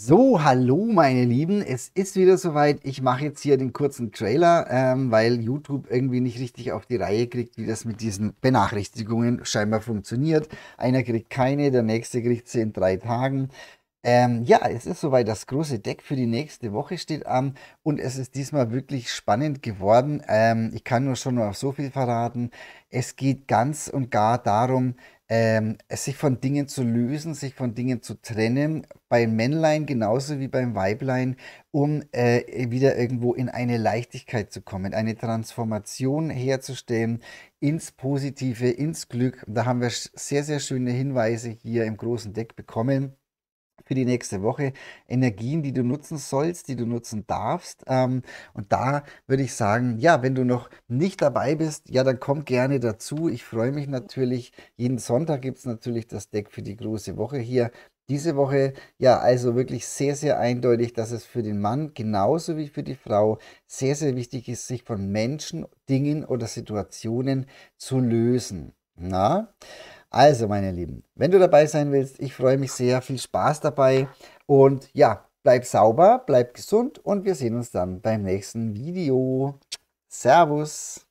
So, hallo meine Lieben, es ist wieder soweit. Ich mache jetzt hier den kurzen Trailer, ähm, weil YouTube irgendwie nicht richtig auf die Reihe kriegt, wie das mit diesen Benachrichtigungen scheinbar funktioniert. Einer kriegt keine, der nächste kriegt sie in drei Tagen. Ähm, ja, es ist soweit, das große Deck für die nächste Woche steht an und es ist diesmal wirklich spannend geworden. Ähm, ich kann nur schon noch so viel verraten. Es geht ganz und gar darum, ähm, sich von Dingen zu lösen, sich von Dingen zu trennen, beim Männlein genauso wie beim Weiblein, um äh, wieder irgendwo in eine Leichtigkeit zu kommen, eine Transformation herzustellen ins Positive, ins Glück. Da haben wir sehr, sehr schöne Hinweise hier im großen Deck bekommen für die nächste Woche, Energien, die du nutzen sollst, die du nutzen darfst. Ähm, und da würde ich sagen, ja, wenn du noch nicht dabei bist, ja, dann komm gerne dazu. Ich freue mich natürlich. Jeden Sonntag gibt es natürlich das Deck für die große Woche hier. Diese Woche, ja, also wirklich sehr, sehr eindeutig, dass es für den Mann genauso wie für die Frau sehr, sehr wichtig ist, sich von Menschen, Dingen oder Situationen zu lösen. Na? Also, meine Lieben, wenn du dabei sein willst, ich freue mich sehr. Viel Spaß dabei. Und ja, bleib sauber, bleib gesund und wir sehen uns dann beim nächsten Video. Servus.